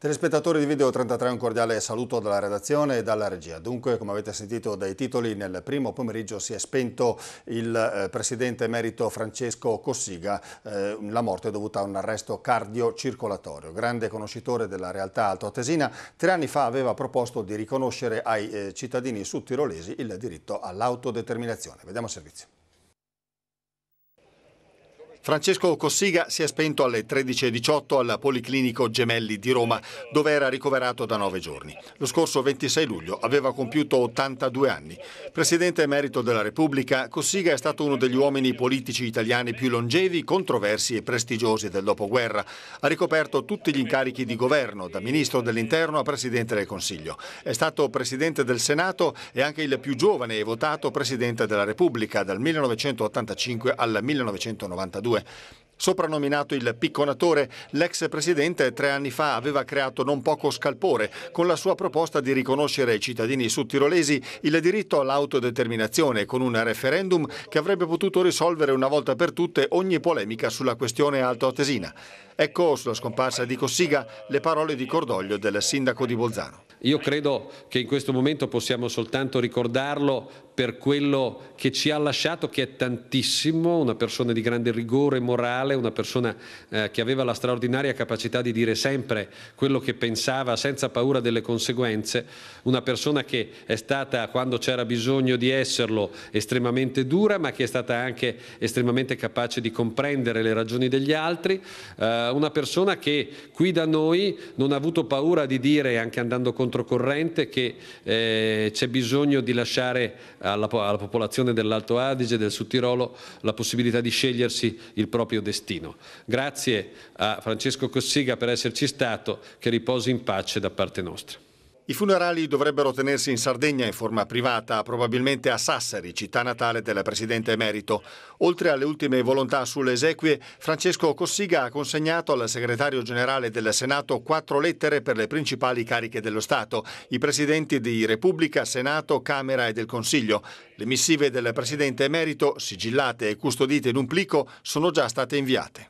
Telespettatori di Video 33 un cordiale saluto dalla redazione e dalla regia. Dunque, come avete sentito dai titoli, nel primo pomeriggio si è spento il eh, presidente emerito Francesco Cossiga, eh, la morte è dovuta a un arresto cardiocircolatorio. Grande conoscitore della realtà altoatesina, tre anni fa aveva proposto di riconoscere ai eh, cittadini sudtirolesi il diritto all'autodeterminazione. Vediamo il servizio. Francesco Cossiga si è spento alle 13.18 al Policlinico Gemelli di Roma, dove era ricoverato da nove giorni. Lo scorso 26 luglio aveva compiuto 82 anni. Presidente emerito della Repubblica, Cossiga è stato uno degli uomini politici italiani più longevi, controversi e prestigiosi del dopoguerra. Ha ricoperto tutti gli incarichi di governo, da Ministro dell'Interno a Presidente del Consiglio. È stato Presidente del Senato e anche il più giovane e votato Presidente della Repubblica dal 1985 al 1992. 1992. Soprannominato il picconatore, l'ex presidente tre anni fa aveva creato non poco scalpore con la sua proposta di riconoscere ai cittadini sudtirolesi il diritto all'autodeterminazione con un referendum che avrebbe potuto risolvere una volta per tutte ogni polemica sulla questione altoatesina. Ecco sulla scomparsa di Cossiga le parole di cordoglio del sindaco di Bolzano. Io credo che in questo momento possiamo soltanto ricordarlo per quello che ci ha lasciato, che è tantissimo, una persona di grande rigore morale, una persona eh, che aveva la straordinaria capacità di dire sempre quello che pensava senza paura delle conseguenze, una persona che è stata, quando c'era bisogno di esserlo, estremamente dura, ma che è stata anche estremamente capace di comprendere le ragioni degli altri, eh, una persona che qui da noi non ha avuto paura di dire, anche andando contro controcorrente che eh, c'è bisogno di lasciare alla, alla popolazione dell'Alto Adige e del Sud Tirolo la possibilità di scegliersi il proprio destino. Grazie a Francesco Cossiga per esserci stato, che riposi in pace da parte nostra. I funerali dovrebbero tenersi in Sardegna in forma privata, probabilmente a Sassari, città natale del presidente emerito. Oltre alle ultime volontà sulle esequie, Francesco Cossiga ha consegnato al segretario generale del Senato quattro lettere per le principali cariche dello Stato, i presidenti di Repubblica, Senato, Camera e del Consiglio. Le missive del presidente emerito, sigillate e custodite in un plico, sono già state inviate.